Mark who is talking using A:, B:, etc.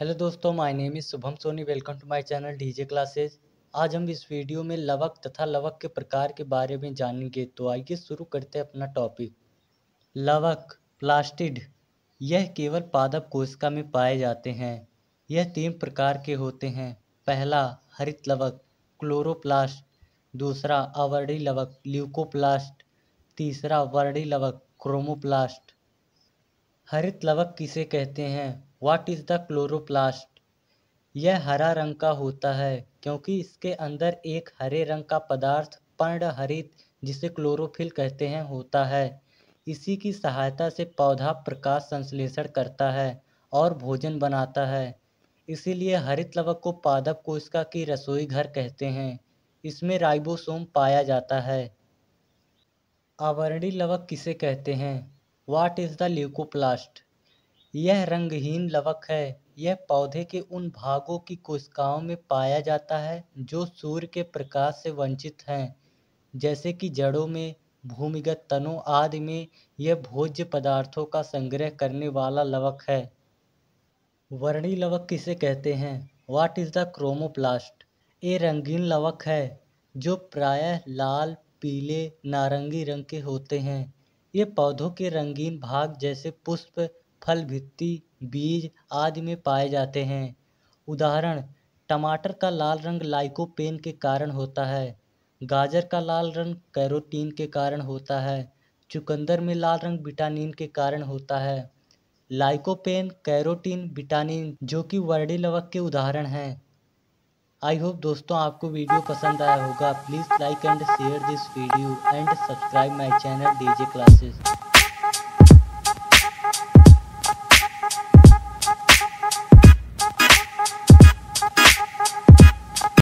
A: hello दोस्तों my name is Shubham Soni welcome to my channel DJ classes आज हम इस वीडियो में लवक तथा लवक के प्रकार के बारे में जानेंगे तो आइए शुरू करते हैं अपना टॉपिक लवक प्लास्टिड यह केवल पादप कोशिका में पाए जाते हैं यह तीन प्रकार के होते हैं पहला हरित लवक क्लोरोप्लास्ट दूसरा अवर्णी लवक ल्यूकोप्लास्ट तीसरा वर्णी लवक क्रोमोप्लास्ट हरित लवक किसे कहते हैं वाट इज़ द क्लोरोप्लास्ट यह हरा रंग का होता है क्योंकि इसके अंदर एक हरे रंग का पदार्थ पर्ण हरित जिसे क्लोरोफिल कहते हैं होता है इसी की सहायता से पौधा प्रकाश संश्लेषण करता है और भोजन बनाता है इसीलिए हरित लवक को पादप कोशिका की रसोई घर कहते हैं इसमें राइबोसोम पाया जाता है आवरणी लवक किसे कहते हैं वाट इज़ द ल्यूकोप्लास्ट यह रंगहीन लवक है यह पौधे के उन भागों की कोशिकाओं में पाया जाता है जो सूर्य के प्रकाश से वंचित हैं जैसे कि जड़ों में भूमिगत तनों आदि में यह भोज्य पदार्थों का संग्रह करने वाला लवक है वर्णी लवक किसे कहते हैं वाट इज़ द क्रोमोप्लास्ट ये रंगीन लवक है जो प्रायः लाल पीले नारंगी रंग के होते हैं ये पौधों के रंगीन भाग जैसे पुष्प फल भित्ति बीज आदि में पाए जाते हैं उदाहरण टमाटर का लाल रंग लाइकोपेन के कारण होता है गाजर का लाल रंग कैरोटीन के कारण होता है चुकंदर में लाल रंग विटामिन के कारण होता है लाइकोपेन कैरोटीन विटामिन जो कि लवक के उदाहरण हैं आई होप दोस्तों आपको वीडियो पसंद आया होगा please like and share this video and subscribe my channel D J classes